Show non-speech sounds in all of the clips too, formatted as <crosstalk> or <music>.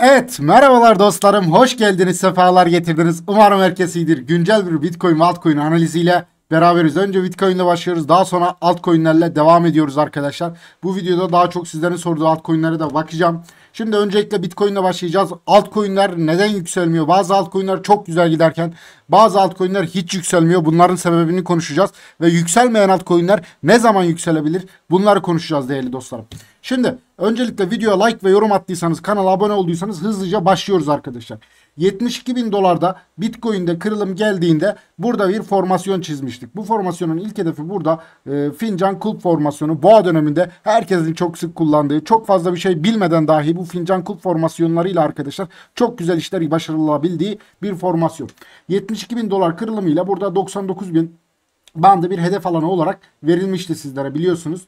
Evet merhabalar dostlarım hoş geldiniz sefalar getirdiniz umarım herkes iyidir güncel bir bitcoin ve altcoin analiziyle beraberiz önce bitcoin ile başlıyoruz daha sonra altcoinlerle devam ediyoruz arkadaşlar bu videoda daha çok sizlerin sorduğu altcoinlere de bakacağım şimdi öncelikle bitcoin ile başlayacağız altcoinler neden yükselmiyor bazı altcoinler çok güzel giderken bazı altcoinler hiç yükselmiyor bunların sebebini konuşacağız ve yükselmeyen altcoinler ne zaman yükselebilir bunları konuşacağız değerli dostlarım Şimdi öncelikle videoya like ve yorum attıysanız kanala abone olduysanız hızlıca başlıyoruz arkadaşlar. 72 bin dolarda Bitcoin'de kırılım geldiğinde burada bir formasyon çizmiştik. Bu formasyonun ilk hedefi burada e, fincan kulp formasyonu. Boğa döneminde herkesin çok sık kullandığı çok fazla bir şey bilmeden dahi bu fincan kulp formasyonlarıyla arkadaşlar çok güzel işler başarılabildiği bir formasyon. 72 bin dolar kırılımıyla burada 99 bin bandı bir hedef alanı olarak verilmişti sizlere biliyorsunuz.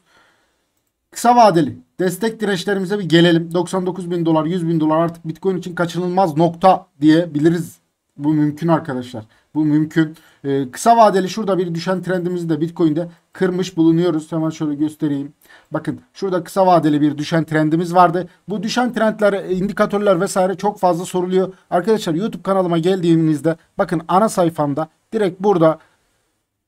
Kısa vadeli Destek dirençlerimize bir gelelim. 99 bin dolar, 100 bin dolar artık Bitcoin için kaçınılmaz nokta diyebiliriz. Bu mümkün arkadaşlar. Bu mümkün. Ee, kısa vadeli şurada bir düşen trendimizi de Bitcoin'de kırmış bulunuyoruz. Hemen şöyle göstereyim. Bakın şurada kısa vadeli bir düşen trendimiz vardı. Bu düşen trendler, e, indikatörler vesaire çok fazla soruluyor. Arkadaşlar YouTube kanalıma geldiğinizde bakın ana sayfamda direkt burada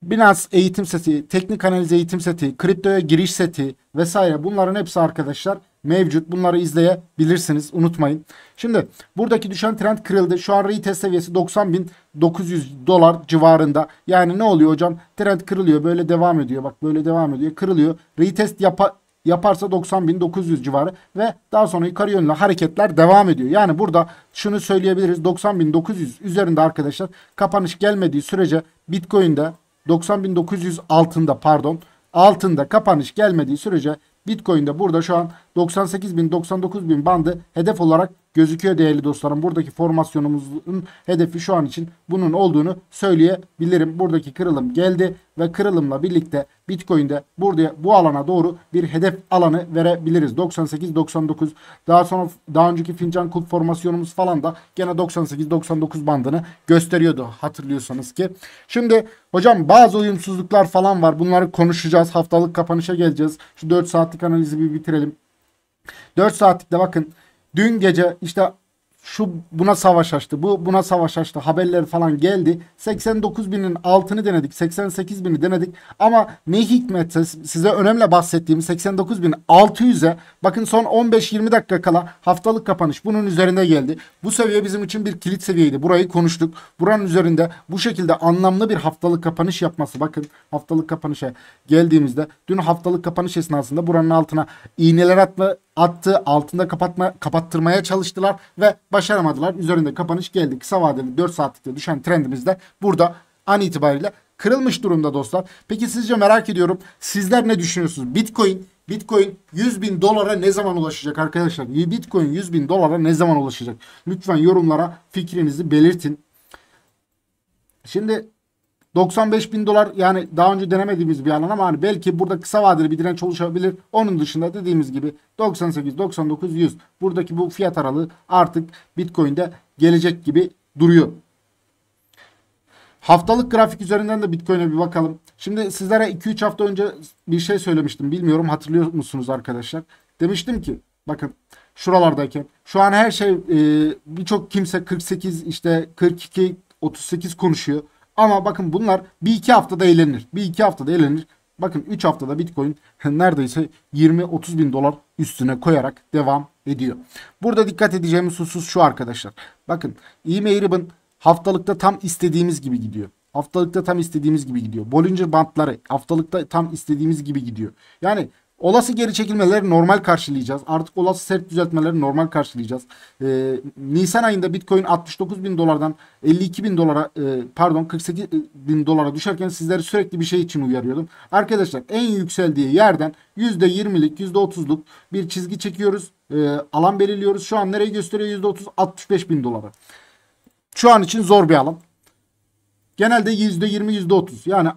Binance eğitim seti, teknik analiz eğitim seti, kriptoya giriş seti vesaire bunların hepsi arkadaşlar mevcut. Bunları izleyebilirsiniz. Unutmayın. Şimdi buradaki düşen trend kırıldı. Şu an retest seviyesi 90.900 dolar civarında. Yani ne oluyor hocam? Trend kırılıyor. Böyle devam ediyor. Bak böyle devam ediyor. Kırılıyor. Retest yapar yaparsa 90.900 civarı ve daha sonra yukarı yönlü hareketler devam ediyor. Yani burada şunu söyleyebiliriz. 90.900 üzerinde arkadaşlar kapanış gelmediği sürece Bitcoin'de 90.900 altında pardon altında kapanış gelmediği sürece Bitcoin'de burada şu an 98 bin bandı hedef olarak gözüküyor değerli dostlarım. Buradaki formasyonumuzun hedefi şu an için bunun olduğunu söyleyebilirim. Buradaki kırılım geldi ve kırılımla birlikte Bitcoin'de buraya bu alana doğru bir hedef alanı verebiliriz. 98 99 daha sonra daha önceki fincan kulp formasyonumuz falan da gene 98 99 bandını gösteriyordu hatırlıyorsanız ki. Şimdi hocam bazı uyumsuzluklar falan var. Bunları konuşacağız. Haftalık kapanışa geleceğiz. Şu 4 saatlik analizi bir bitirelim. 4 saatlikte bakın Dün gece işte şu buna savaş açtı, bu buna savaş açtı haberler falan geldi. 89 binin altını denedik, 88 bini denedik ama ne hikmetse size önemli bahsettiğim 89 bin 600'e bakın son 15-20 dakika kala haftalık kapanış bunun üzerinde geldi. Bu seviye bizim için bir kilit seviyeydi. Burayı konuştuk. Buranın üzerinde bu şekilde anlamlı bir haftalık kapanış yapması bakın haftalık kapanışa geldiğimizde dün haftalık kapanış esnasında buranın altına iğneler atma attı. Altında kapatma, kapattırmaya çalıştılar ve başaramadılar. Üzerinde kapanış geldi. Kısa vadeli 4 saatlikte düşen trendimiz de burada an itibariyle kırılmış durumda dostlar. Peki sizce merak ediyorum. Sizler ne düşünüyorsunuz? Bitcoin Bitcoin 100 bin dolara ne zaman ulaşacak arkadaşlar? Bitcoin 100 bin dolara ne zaman ulaşacak? Lütfen yorumlara fikrinizi belirtin. Şimdi 95 bin dolar yani daha önce denemediğimiz bir alan ama hani belki burada kısa vadeli bir direnç oluşabilir. Onun dışında dediğimiz gibi 98, 99, 100 buradaki bu fiyat aralığı artık Bitcoin'de gelecek gibi duruyor. Haftalık grafik üzerinden de Bitcoin'e bir bakalım. Şimdi sizlere 2-3 hafta önce bir şey söylemiştim. Bilmiyorum hatırlıyor musunuz arkadaşlar? Demiştim ki bakın şuralardayken şu an her şey birçok kimse 48 işte 42 38 konuşuyor. Ama bakın bunlar bir iki haftada eğlenir. Bir iki haftada eğlenir. Bakın 3 haftada Bitcoin <laughs> neredeyse 20-30 bin dolar üstüne koyarak devam ediyor. Burada dikkat edeceğimiz husus şu arkadaşlar. Bakın e Mayrib'in haftalıkta tam istediğimiz gibi gidiyor. Haftalıkta tam istediğimiz gibi gidiyor. Bollinger bantları haftalıkta tam istediğimiz gibi gidiyor. Yani Olası geri çekilmeleri normal karşılayacağız. Artık olası sert düzeltmeleri normal karşılayacağız. Ee, Nisan ayında Bitcoin 69 bin dolardan 52 bin dolara e, pardon 48 bin dolara düşerken sizleri sürekli bir şey için uyarıyordum. Arkadaşlar en yükseldiği yerden %20'lik %30'luk bir çizgi çekiyoruz. E, alan belirliyoruz. Şu an nereyi gösteriyor? %30 65 bin dolara. Şu an için zor bir alan. Genelde %20 %30 yani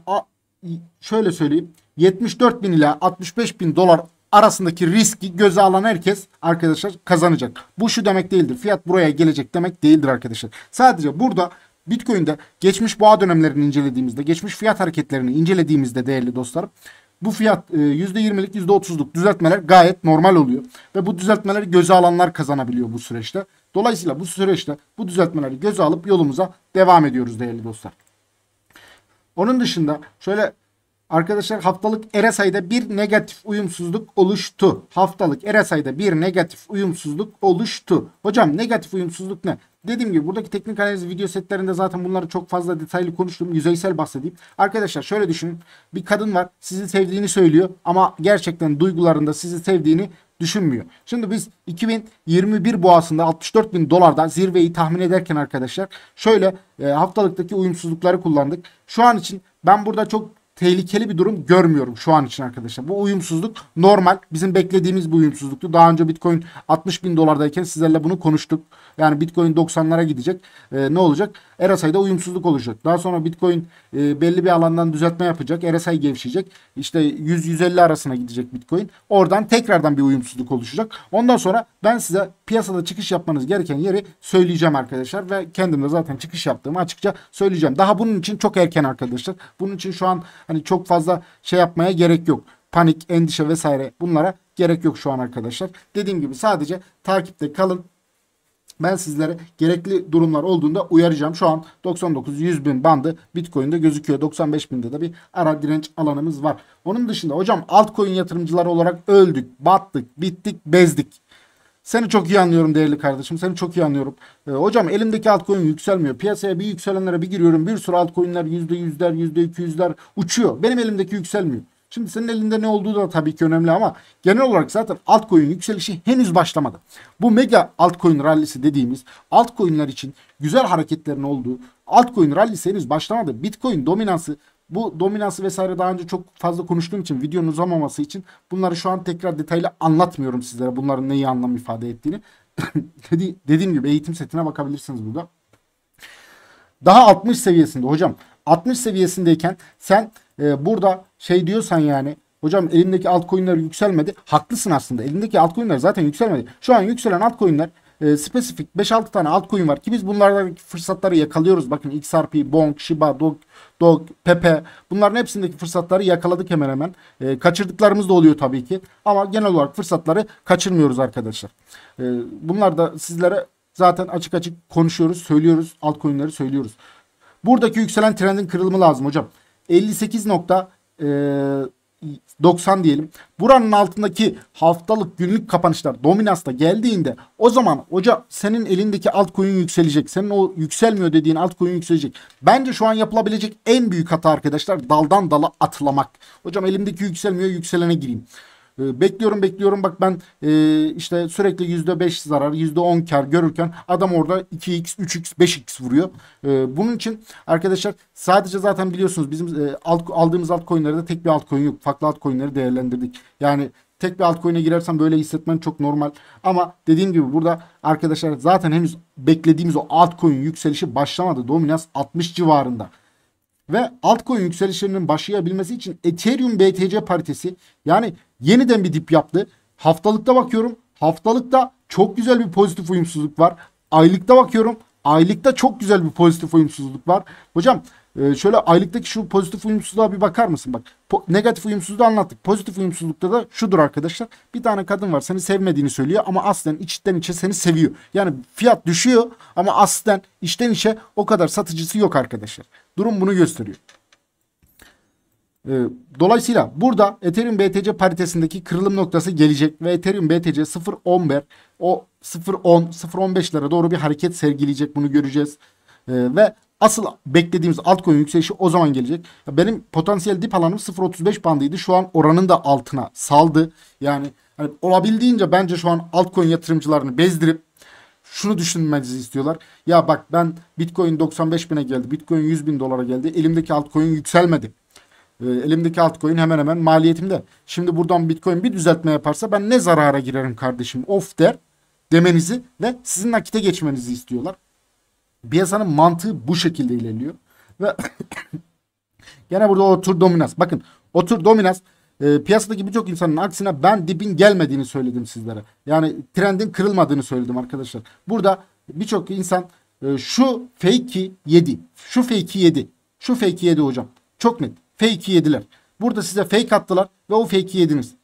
şöyle söyleyeyim 74 bin ile 65 bin dolar arasındaki riski göze alan herkes arkadaşlar kazanacak. Bu şu demek değildir. Fiyat buraya gelecek demek değildir arkadaşlar. Sadece burada Bitcoin'de geçmiş boğa dönemlerini incelediğimizde, geçmiş fiyat hareketlerini incelediğimizde değerli dostlarım bu fiyat %20'lik e, %30'luk düzeltmeler gayet normal oluyor. Ve bu düzeltmeleri göze alanlar kazanabiliyor bu süreçte. Dolayısıyla bu süreçte bu düzeltmeleri göze alıp yolumuza devam ediyoruz değerli dostlar. Onun dışında şöyle Arkadaşlar haftalık RSI'de bir negatif uyumsuzluk oluştu. Haftalık RSI'de bir negatif uyumsuzluk oluştu. Hocam negatif uyumsuzluk ne? Dediğim gibi buradaki teknik analiz video setlerinde zaten bunları çok fazla detaylı konuştum. Yüzeysel bahsedeyim. Arkadaşlar şöyle düşünün. Bir kadın var sizi sevdiğini söylüyor ama gerçekten duygularında sizi sevdiğini düşünmüyor. Şimdi biz 2021 boğasında 64 bin dolardan zirveyi tahmin ederken arkadaşlar şöyle e, haftalıktaki uyumsuzlukları kullandık. Şu an için ben burada çok tehlikeli bir durum görmüyorum şu an için arkadaşlar. Bu uyumsuzluk normal. Bizim beklediğimiz bu uyumsuzluktu. Daha önce Bitcoin 60 bin dolardayken sizlerle bunu konuştuk. Yani Bitcoin 90'lara gidecek. E, ne olacak? RSI'de uyumsuzluk olacak. Daha sonra Bitcoin e, belli bir alandan düzeltme yapacak. RSI gevşeyecek. İşte 100-150 arasına gidecek Bitcoin. Oradan tekrardan bir uyumsuzluk oluşacak. Ondan sonra ben size piyasada çıkış yapmanız gereken yeri söyleyeceğim arkadaşlar. Ve kendim de zaten çıkış yaptığımı açıkça söyleyeceğim. Daha bunun için çok erken arkadaşlar. Bunun için şu an hani çok fazla şey yapmaya gerek yok panik, endişe vesaire bunlara gerek yok şu an arkadaşlar. Dediğim gibi sadece takipte kalın. Ben sizlere gerekli durumlar olduğunda uyaracağım. Şu an 99-100 bin bandı Bitcoin'de gözüküyor. 95 binde de bir ara direnç alanımız var. Onun dışında hocam altcoin yatırımcıları olarak öldük, battık, bittik, bezdik. Seni çok iyi anlıyorum değerli kardeşim. Seni çok iyi anlıyorum. E, hocam elimdeki altcoin yükselmiyor. Piyasaya bir yükselenlere bir giriyorum. Bir sürü altcoin'ler %100'ler, %200'ler uçuyor. Benim elimdeki yükselmiyor. Şimdi senin elinde ne olduğu da tabii ki önemli ama genel olarak zaten altcoin yükselişi henüz başlamadı. Bu mega altcoin rallisi dediğimiz altcoin'ler için güzel hareketlerin olduğu altcoin rallisi henüz başlamadı. Bitcoin dominansı bu dominansı vesaire daha önce çok fazla konuştuğum için videonun uzamaması için bunları şu an tekrar detaylı anlatmıyorum sizlere bunların neyi anlam ifade ettiğini. <laughs> Dedi, dediğim gibi eğitim setine bakabilirsiniz burada. Daha 60 seviyesinde hocam 60 seviyesindeyken sen e, burada şey diyorsan yani hocam elimdeki altcoin'ler yükselmedi. Haklısın aslında. Elimdeki altcoin'ler zaten yükselmedi. Şu an yükselen altcoin'ler e, spesifik 5-6 tane altcoin var ki biz bunlardaki fırsatları yakalıyoruz. Bakın XRP, Bong, Shiba, Dog, Dog, Pepe bunların hepsindeki fırsatları yakaladık hemen hemen. E, kaçırdıklarımız da oluyor tabii ki ama genel olarak fırsatları kaçırmıyoruz arkadaşlar. E, bunlar da sizlere zaten açık açık konuşuyoruz, söylüyoruz, altcoin'leri söylüyoruz. Buradaki yükselen trendin kırılımı lazım hocam. 58 diyelim. Buranın altındaki haftalık günlük kapanışlar dominasta geldiğinde o zaman hoca senin elindeki altcoin yükselecek. Senin o yükselmiyor dediğin altcoin yükselecek. Bence şu an yapılabilecek en büyük hata arkadaşlar daldan dala atlamak. Hocam elimdeki yükselmiyor yükselene gireyim. Ee, bekliyorum bekliyorum bak ben e, işte sürekli %5 zarar %10 kar görürken adam orada 2x 3x 5x vuruyor. E, bunun için arkadaşlar sadece zaten biliyorsunuz bizim e, alt, aldığımız altcoin'lerde tek bir altcoin yok. Farklı altcoin'leri değerlendirdik. Yani tek bir altcoin'e girersen böyle hissetmen çok normal. Ama dediğim gibi burada arkadaşlar zaten henüz beklediğimiz o altcoin yükselişi başlamadı. Dominans 60 civarında ve altcoin yükselişlerinin başlayabilmesi için Ethereum BTC paritesi yani yeniden bir dip yaptı. Haftalıkta bakıyorum. Haftalıkta çok güzel bir pozitif uyumsuzluk var. Aylıkta bakıyorum. Aylıkta çok güzel bir pozitif uyumsuzluk var. Hocam ee, şöyle aylıktaki şu pozitif uyumsuzluğa bir bakar mısın? Bak po- negatif uyumsuzluğu anlattık. Pozitif uyumsuzlukta da şudur arkadaşlar. Bir tane kadın var seni sevmediğini söylüyor ama aslen içten içe seni seviyor. Yani fiyat düşüyor ama aslen içten içe o kadar satıcısı yok arkadaşlar. Durum bunu gösteriyor. Ee, dolayısıyla burada Ethereum BTC paritesindeki kırılım noktası gelecek ve Ethereum BTC 0.11 o 0.10 0.15'lere doğru bir hareket sergileyecek bunu göreceğiz. Ee, ve Asıl beklediğimiz altcoin yükselişi o zaman gelecek. Benim potansiyel dip alanım 0.35 bandıydı. Şu an oranın da altına saldı. Yani hani olabildiğince bence şu an altcoin yatırımcılarını bezdirip şunu düşünmenizi istiyorlar. Ya bak ben Bitcoin 95 bine geldi. Bitcoin 100 bin dolara geldi. Elimdeki altcoin yükselmedi. E, elimdeki altcoin hemen hemen maliyetimde. Şimdi buradan Bitcoin bir düzeltme yaparsa ben ne zarara girerim kardeşim of der demenizi ve sizin nakite geçmenizi istiyorlar. Piyasanın mantığı bu şekilde ilerliyor. Ve <coughs> gene burada otur tur dominans. Bakın otur tur dominans e, piyasadaki birçok insanın aksine ben dibin gelmediğini söyledim sizlere. Yani trendin kırılmadığını söyledim arkadaşlar. Burada birçok insan e, şu fake'i yedi. Şu fake'i yedi. Şu fake'i yedi hocam. Çok net. Fake'i yediler. Burada size fake attılar ve o fake'i yediniz.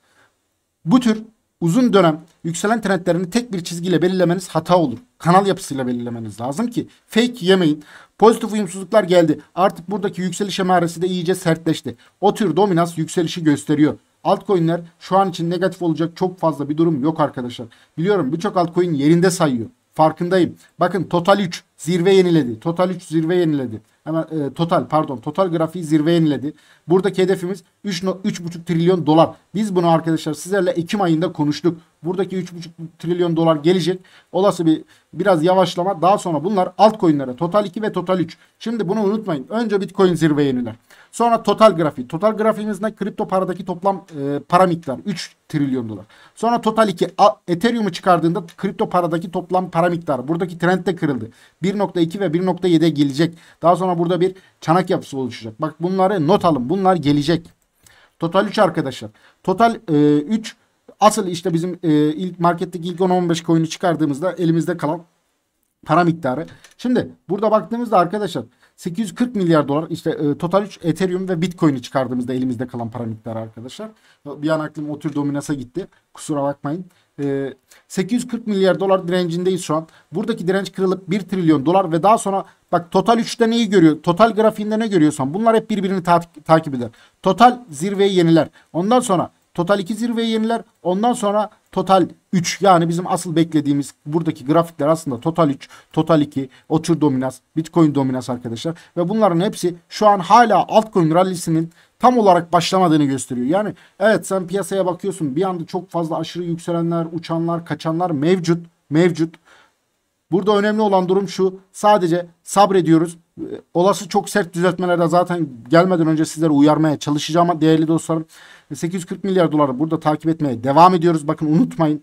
Bu tür uzun dönem yükselen trendlerini tek bir çizgiyle belirlemeniz hata olur kanal yapısıyla belirlemeniz lazım ki fake yemeyin. Pozitif uyumsuzluklar geldi. Artık buradaki yükseliş emaresi de iyice sertleşti. O tür dominans yükselişi gösteriyor. Altcoin'ler şu an için negatif olacak çok fazla bir durum yok arkadaşlar. Biliyorum birçok altcoin yerinde sayıyor. Farkındayım. Bakın Total 3 zirve yeniledi. Total 3 zirve yeniledi. Hemen e, Total pardon Total grafiği zirve yeniledi. Buradaki hedefimiz 3,5 trilyon dolar. Biz bunu arkadaşlar sizlerle Ekim ayında konuştuk. Buradaki 3,5 trilyon dolar gelecek. Olası bir biraz yavaşlama. Daha sonra bunlar altcoin'lere total 2 ve total 3. Şimdi bunu unutmayın. Önce Bitcoin zirveye iniler. Sonra total grafiği. Total grafiğimizde kripto paradaki toplam e, para miktarı 3 trilyon dolar. Sonra total 2 A, Ethereum'u çıkardığında kripto paradaki toplam para miktarı buradaki trend de kırıldı. 1.2 ve 1.7'ye gelecek. Daha sonra burada bir çanak yapısı oluşacak. Bak bunları not alın. Bunları bunlar gelecek. Total 3 arkadaşlar. Total e, 3 asıl işte bizim e, ilk marketteki ilk 10-15 coin'i çıkardığımızda elimizde kalan para miktarı. Şimdi burada baktığımızda arkadaşlar 840 milyar dolar işte e, total 3 Ethereum ve Bitcoin'i çıkardığımızda elimizde kalan para miktarı arkadaşlar. Bir an aklım o tür dominasa gitti. Kusura bakmayın. 840 ee, milyar dolar direncindeyiz şu an. Buradaki direnç kırılıp 1 trilyon dolar ve daha sonra bak total 3'te neyi görüyor? Total grafiğinde ne görüyorsan bunlar hep birbirini ta takip eder. Total zirveyi yeniler. Ondan sonra Total 2 zirveyi yeniler. Ondan sonra total 3 yani bizim asıl beklediğimiz buradaki grafikler aslında total 3, total 2, otur dominas bitcoin dominas arkadaşlar. Ve bunların hepsi şu an hala altcoin rallisinin tam olarak başlamadığını gösteriyor. Yani evet sen piyasaya bakıyorsun bir anda çok fazla aşırı yükselenler, uçanlar, kaçanlar mevcut. Mevcut. Burada önemli olan durum şu sadece sabrediyoruz e, olası çok sert düzeltmelerde zaten gelmeden önce sizlere uyarmaya çalışacağım ama değerli dostlarım 840 e, milyar doları burada takip etmeye devam ediyoruz. Bakın unutmayın.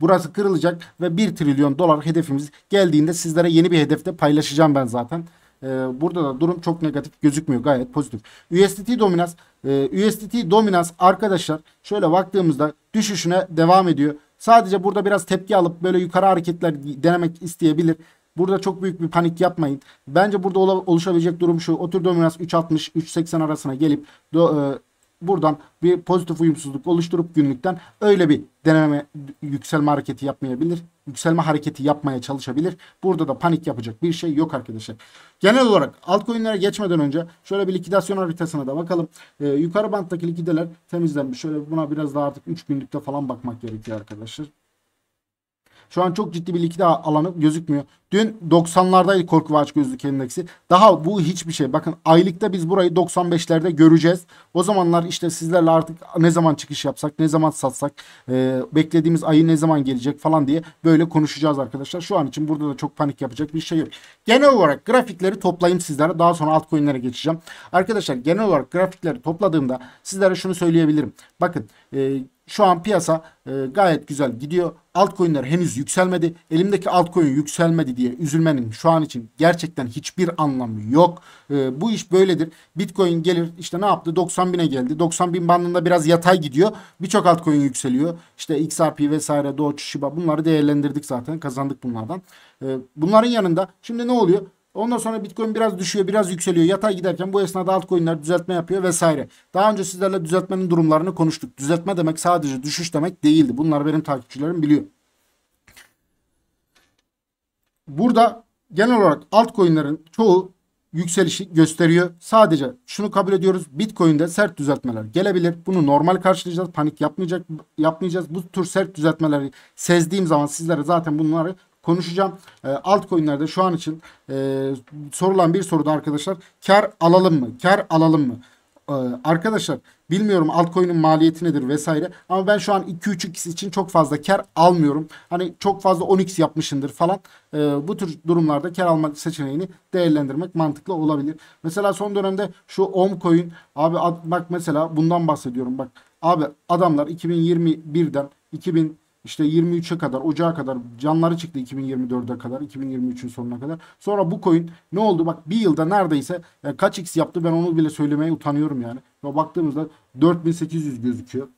Burası kırılacak ve 1 trilyon dolar hedefimiz geldiğinde sizlere yeni bir hedefte paylaşacağım ben zaten. Ee, burada da durum çok negatif gözükmüyor. Gayet pozitif. USDT dominans e, USDT dominans arkadaşlar şöyle baktığımızda düşüşüne devam ediyor. Sadece burada biraz tepki alıp böyle yukarı hareketler denemek isteyebilir. Burada çok büyük bir panik yapmayın. Bence burada oluşabilecek durum şu. Otur dominans 3.60-3.80 arasına gelip do, e, buradan bir pozitif uyumsuzluk oluşturup günlükten öyle bir deneme yükselme hareketi yapmayabilir. Yükselme hareketi yapmaya çalışabilir. Burada da panik yapacak bir şey yok arkadaşlar. Genel olarak altcoin'lere geçmeden önce şöyle bir likidasyon haritasına da bakalım. Ee, yukarı banttaki likideler temizlenmiş. Şöyle buna biraz daha artık 3 günlükte falan bakmak gerekiyor arkadaşlar. Şu an çok ciddi bir likide alanı gözükmüyor. Dün 90'lardaydı korku ve açgözlük endeksi. Daha bu hiçbir şey. Bakın aylıkta biz burayı 95'lerde göreceğiz. O zamanlar işte sizlerle artık ne zaman çıkış yapsak, ne zaman satsak, e, beklediğimiz ayı ne zaman gelecek falan diye böyle konuşacağız arkadaşlar. Şu an için burada da çok panik yapacak bir şey yok. Genel olarak grafikleri toplayayım sizlere. Daha sonra altcoin'lere geçeceğim. Arkadaşlar genel olarak grafikleri topladığımda sizlere şunu söyleyebilirim. Bakın e, şu an piyasa e, gayet güzel gidiyor. Altcoin'ler henüz yükselmedi. Elimdeki altcoin yükselmedi diye üzülmenin şu an için gerçekten hiçbir anlamı yok. E, bu iş böyledir. Bitcoin gelir işte ne yaptı? 90 bine geldi. 90 bin bandında biraz yatay gidiyor. Birçok altcoin yükseliyor. İşte XRP vesaire Doge, Shiba bunları değerlendirdik zaten. Kazandık bunlardan. E, bunların yanında şimdi ne oluyor? Ondan sonra Bitcoin biraz düşüyor, biraz yükseliyor. Yatay giderken bu esnada altcoin'ler düzeltme yapıyor vesaire. Daha önce sizlerle düzeltmenin durumlarını konuştuk. Düzeltme demek sadece düşüş demek değildi. Bunlar benim takipçilerim biliyor. Burada genel olarak altcoin'lerin çoğu yükselişi gösteriyor. Sadece şunu kabul ediyoruz. Bitcoin'de sert düzeltmeler gelebilir. Bunu normal karşılayacağız. Panik yapmayacak yapmayacağız. Bu tür sert düzeltmeleri sezdiğim zaman sizlere zaten bunları konuşacağım. E, altcoin'lerde şu an için e, sorulan bir soruda arkadaşlar kar alalım mı? Kar alalım mı? E, arkadaşlar bilmiyorum altcoin'in maliyeti nedir vesaire ama ben şu an 2-3x için çok fazla kar almıyorum. Hani çok fazla 10x yapmışındır falan. E, bu tür durumlarda kar alma seçeneğini değerlendirmek mantıklı olabilir. Mesela son dönemde şu omcoin abi bak mesela bundan bahsediyorum bak. Abi adamlar 2021'den 2000 işte 23'e kadar, Ocağa kadar canları çıktı 2024'e kadar, 2023'ün sonuna kadar. Sonra bu coin ne oldu? Bak bir yılda neredeyse yani e, kaç x yaptı ben onu bile söylemeye utanıyorum yani. Ve baktığımızda 4800 gözüküyor.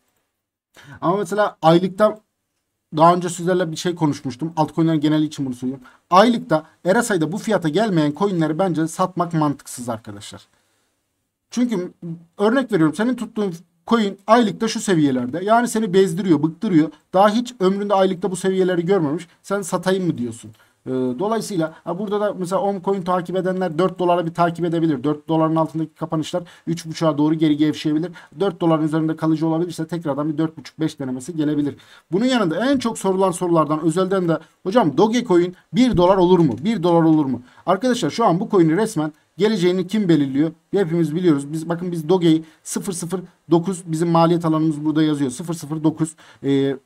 Ama mesela aylıkta daha önce sizlerle bir şey konuşmuştum. Altcoin'ler geneli için bunu söylüyorum. Aylıkta RSI'da bu fiyata gelmeyen coin'leri bence satmak mantıksız arkadaşlar. Çünkü örnek veriyorum senin tuttuğun Coin aylıkta şu seviyelerde. Yani seni bezdiriyor, bıktırıyor. Daha hiç ömründe aylıkta bu seviyeleri görmemiş. Sen satayım mı diyorsun. Ee, dolayısıyla burada da mesela 10 coin takip edenler 4 dolara bir takip edebilir. 4 doların altındaki kapanışlar 3.5'a doğru geri gevşeyebilir. 4 doların üzerinde kalıcı olabilirse tekrardan bir 4.5-5 denemesi gelebilir. Bunun yanında en çok sorulan sorulardan özelden de hocam Dogecoin 1 dolar olur mu? 1 dolar olur mu? Arkadaşlar şu an bu coin'i resmen Geleceğini kim belirliyor? Hepimiz biliyoruz. Biz bakın biz Doge'yi 009 bizim maliyet alanımız burada yazıyor. 009 e, ee,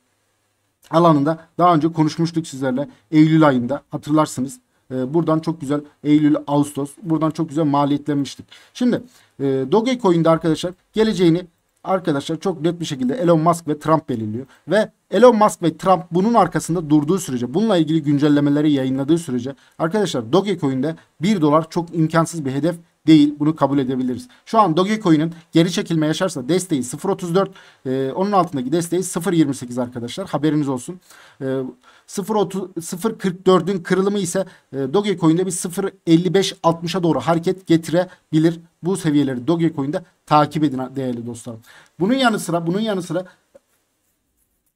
alanında daha önce konuşmuştuk sizlerle Eylül ayında hatırlarsınız. Ee, buradan çok güzel Eylül, Ağustos buradan çok güzel maliyetlenmiştik. Şimdi e, Dogecoin'de arkadaşlar geleceğini arkadaşlar çok net bir şekilde Elon Musk ve Trump belirliyor. Ve Elon Musk ve Trump bunun arkasında durduğu sürece, bununla ilgili güncellemeleri yayınladığı sürece arkadaşlar Dogecoin'de 1 dolar çok imkansız bir hedef değil. Bunu kabul edebiliriz. Şu an Dogecoin'in geri çekilme yaşarsa desteği 0.34, e, onun altındaki desteği 0.28 arkadaşlar. Haberiniz olsun. E, 0.44'ün kırılımı ise e, Dogecoin'de bir 0.55-60'a doğru hareket getirebilir. Bu seviyeleri Dogecoin'de takip edin değerli dostlarım. Bunun yanı sıra bunun yanı sıra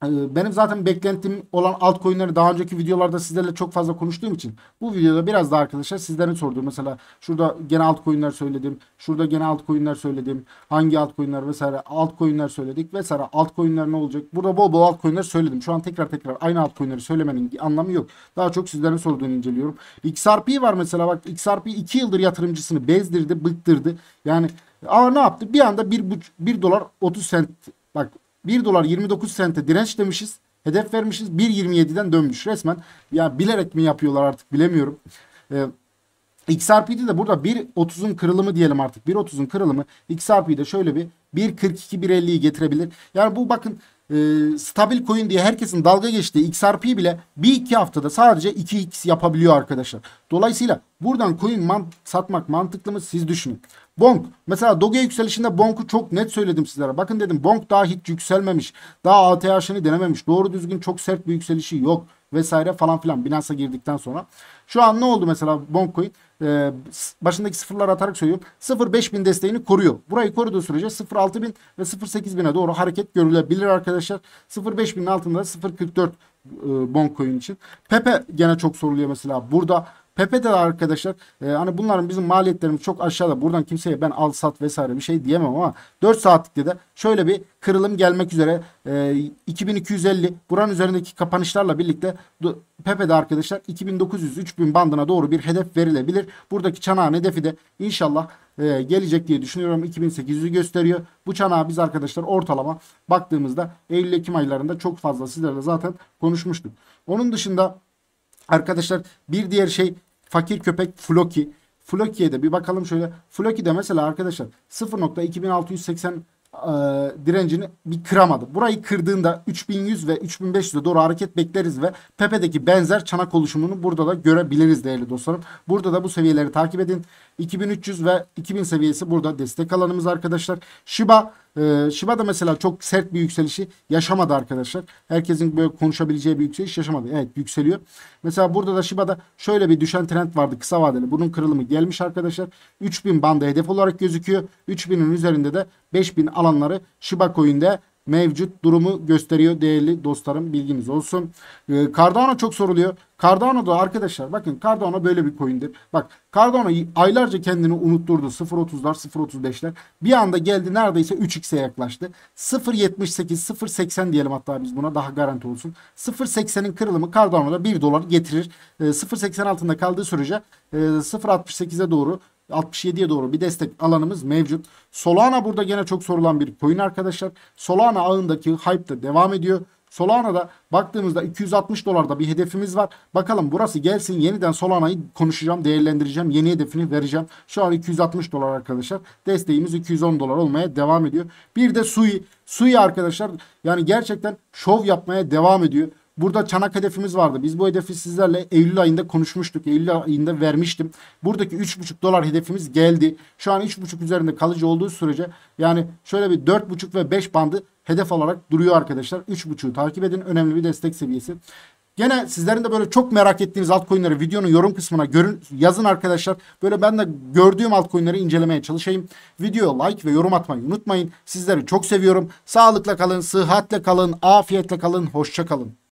ee, benim zaten beklentim olan altcoin'leri daha önceki videolarda sizlerle çok fazla konuştuğum için bu videoda biraz daha arkadaşlar sizlerin sorduğu mesela şurada gene altcoin'ler söyledim. Şurada gene altcoin'ler söyledim. Hangi altcoin'ler vesaire altcoin'ler söyledik vesaire altcoin'ler ne olacak? Burada bol bol altcoin'ler söyledim. Şu an tekrar tekrar aynı altcoin'leri söylemenin anlamı yok. Daha çok sizlerin sorduğunu inceliyorum. XRP var mesela bak XRP 2 yıldır yatırımcısını bezdirdi, bıktırdı. Yani Aa ne yaptı? Bir anda 1, 1 dolar 30 sent Bak 1 dolar 29 sente direnç demişiz. Hedef vermişiz. 1.27'den dönmüş resmen. Ya bilerek mi yapıyorlar artık bilemiyorum. Ee, XRP'de de burada 1.30'un kırılımı diyelim artık. 1.30'un kırılımı XRP'de şöyle bir 1.42-1.50'yi getirebilir. Yani bu bakın e, stabil coin diye herkesin dalga geçtiği XRP bile bir iki haftada sadece 2x yapabiliyor arkadaşlar. Dolayısıyla buradan coin man satmak mantıklı mı siz düşünün. Bonk mesela Doge yükselişinde Bonk'u çok net söyledim sizlere. Bakın dedim Bonk daha hiç yükselmemiş. Daha ATH'ını denememiş. Doğru düzgün çok sert bir yükselişi yok vesaire falan filan Binance'a girdikten sonra. Şu an ne oldu mesela Bonk coin? e, başındaki sıfırlar atarak söylüyorum. 0 0.5000 desteğini koruyor. Burayı koruduğu sürece 0 0.6000 ve 0 0.8000'e doğru hareket görülebilir arkadaşlar. 0 0.5000'in altında 44 e, Boncoin için. Pepe gene çok soruluyor mesela. Burada Pepe de arkadaşlar e, hani bunların bizim maliyetlerimiz çok aşağıda. Buradan kimseye ben al sat vesaire bir şey diyemem ama 4 saatlikte de şöyle bir kırılım gelmek üzere e, 2250 buranın üzerindeki kapanışlarla birlikte Pepe de arkadaşlar 2900-3000 bandına doğru bir hedef verilebilir. Buradaki çanağın hedefi de inşallah e, gelecek diye düşünüyorum. 2800'ü gösteriyor. Bu çanağı biz arkadaşlar ortalama baktığımızda Eylül-Ekim aylarında çok fazla sizlerle zaten konuşmuştuk. Onun dışında Arkadaşlar bir diğer şey fakir köpek Floki. Floki'ye de bir bakalım şöyle. Floki de mesela arkadaşlar 0.2680 e, direncini bir kıramadı. Burayı kırdığında 3100 ve 3500'e doğru hareket bekleriz ve Pepe'deki benzer çanak oluşumunu burada da görebiliriz değerli dostlarım. Burada da bu seviyeleri takip edin. 2300 ve 2000 seviyesi burada destek alanımız arkadaşlar. Shiba ee, Shiba da mesela çok sert bir yükselişi yaşamadı arkadaşlar. Herkesin böyle konuşabileceği bir yükseliş yaşamadı. Evet yükseliyor. Mesela burada da Shiba'da şöyle bir düşen trend vardı kısa vadeli. Bunun kırılımı gelmiş arkadaşlar. 3000 bandı hedef olarak gözüküyor. 3000'in üzerinde de 5000 alanları Shiba coin'de mevcut durumu gösteriyor değerli dostlarım bilginiz olsun. E, Cardano çok soruluyor. Cardano da arkadaşlar bakın Cardano böyle bir coin'dir. Bak Cardano aylarca kendini unutturdu. 0.30'lar 0.35'ler. Bir anda geldi neredeyse 3x'e yaklaştı. 0.78 0.80 diyelim hatta biz buna daha garanti olsun. 0.80'in kırılımı Cardano'da 1 dolar getirir. E, ee, 0.80 altında kaldığı sürece e, 0.68'e doğru 67'ye doğru bir destek alanımız mevcut. Solana burada gene çok sorulan bir coin arkadaşlar. Solana ağındaki hype de devam ediyor. Solana'da baktığımızda 260 dolarda bir hedefimiz var. Bakalım burası gelsin yeniden Solana'yı konuşacağım, değerlendireceğim. Yeni hedefini vereceğim. Şu an 260 dolar arkadaşlar. Desteğimiz 210 dolar olmaya devam ediyor. Bir de Sui. Sui arkadaşlar yani gerçekten şov yapmaya devam ediyor. Burada çanak hedefimiz vardı. Biz bu hedefi sizlerle Eylül ayında konuşmuştuk. Eylül ayında vermiştim. Buradaki 3,5 dolar hedefimiz geldi. Şu an 3,5 üzerinde kalıcı olduğu sürece yani şöyle bir 4,5 ve 5 bandı hedef olarak duruyor arkadaşlar. 3,5'u takip edin. Önemli bir destek seviyesi. Gene sizlerin de böyle çok merak ettiğiniz altcoin'leri videonun yorum kısmına görün, yazın arkadaşlar. Böyle ben de gördüğüm altcoin'leri incelemeye çalışayım. Videoya like ve yorum atmayı unutmayın. Sizleri çok seviyorum. Sağlıkla kalın, sıhhatle kalın, afiyetle kalın, hoşça kalın.